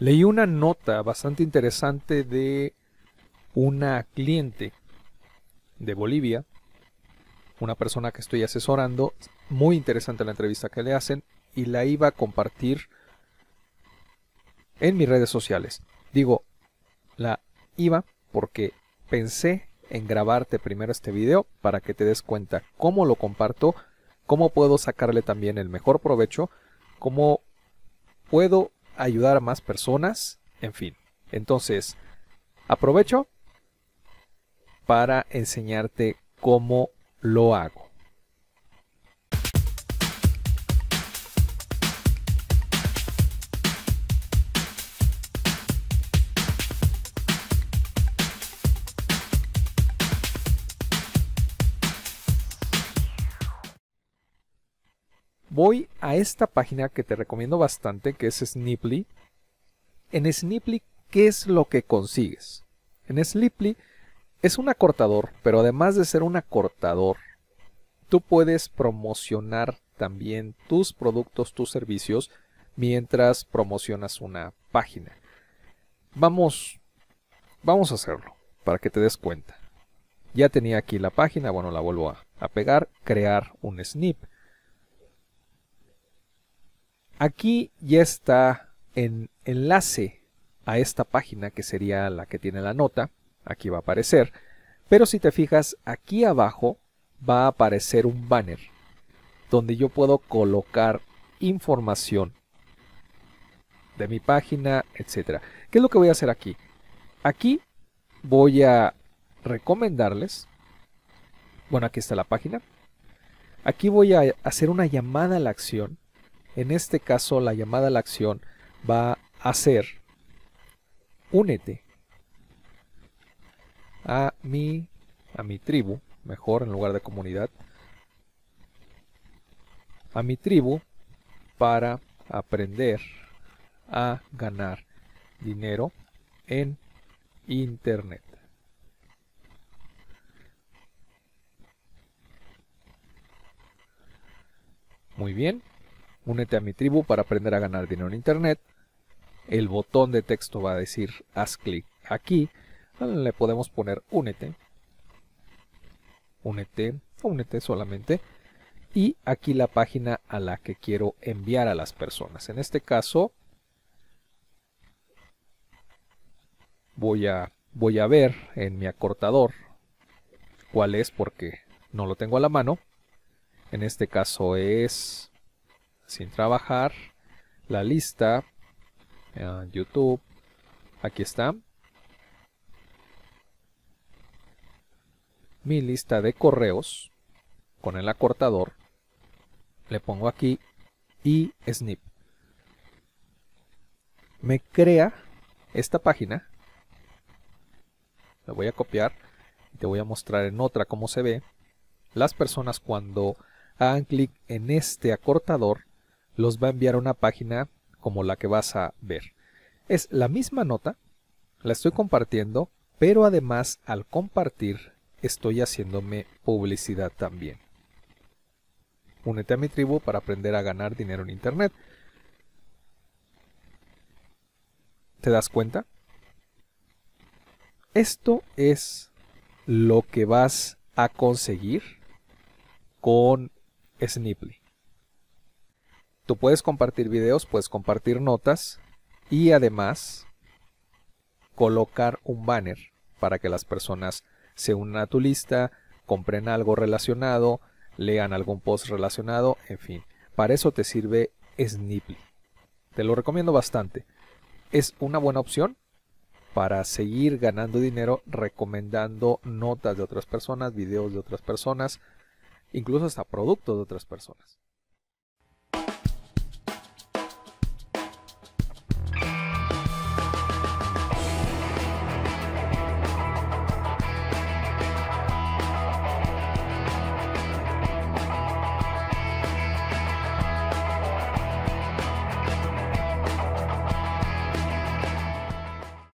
Leí una nota bastante interesante de una cliente de Bolivia, una persona que estoy asesorando, muy interesante la entrevista que le hacen y la iba a compartir en mis redes sociales. Digo, la iba porque pensé en grabarte primero este video para que te des cuenta cómo lo comparto, cómo puedo sacarle también el mejor provecho, cómo puedo ayudar a más personas, en fin. Entonces, aprovecho para enseñarte cómo lo hago. voy a esta página que te recomiendo bastante, que es Sniply. En Sniply, ¿qué es lo que consigues? En Sniply es un acortador, pero además de ser un acortador, tú puedes promocionar también tus productos, tus servicios, mientras promocionas una página. Vamos, vamos a hacerlo, para que te des cuenta. Ya tenía aquí la página, bueno, la vuelvo a pegar, crear un snip. Aquí ya está en enlace a esta página que sería la que tiene la nota. Aquí va a aparecer. Pero si te fijas, aquí abajo va a aparecer un banner donde yo puedo colocar información de mi página, etcétera. ¿Qué es lo que voy a hacer aquí? Aquí voy a recomendarles. Bueno, aquí está la página. Aquí voy a hacer una llamada a la acción en este caso, la llamada a la acción va a ser únete a mi, a mi tribu, mejor en lugar de comunidad, a mi tribu para aprender a ganar dinero en internet. Muy bien, únete a mi tribu para aprender a ganar dinero en Internet. El botón de texto va a decir haz clic aquí. Le podemos poner únete. Únete, únete solamente. Y aquí la página a la que quiero enviar a las personas. En este caso voy a, voy a ver en mi acortador cuál es porque no lo tengo a la mano. En este caso es sin trabajar, la lista, en eh, YouTube, aquí está. Mi lista de correos con el acortador. Le pongo aquí y snip. Me crea esta página. La voy a copiar y te voy a mostrar en otra cómo se ve. Las personas cuando hagan clic en este acortador los va a enviar a una página como la que vas a ver. Es la misma nota, la estoy compartiendo, pero además al compartir estoy haciéndome publicidad también. Únete a mi tribu para aprender a ganar dinero en Internet. ¿Te das cuenta? Esto es lo que vas a conseguir con Snipply. Tú puedes compartir videos, puedes compartir notas y además colocar un banner para que las personas se unan a tu lista, compren algo relacionado, lean algún post relacionado, en fin. Para eso te sirve Snipply. Te lo recomiendo bastante. Es una buena opción para seguir ganando dinero recomendando notas de otras personas, videos de otras personas, incluso hasta productos de otras personas.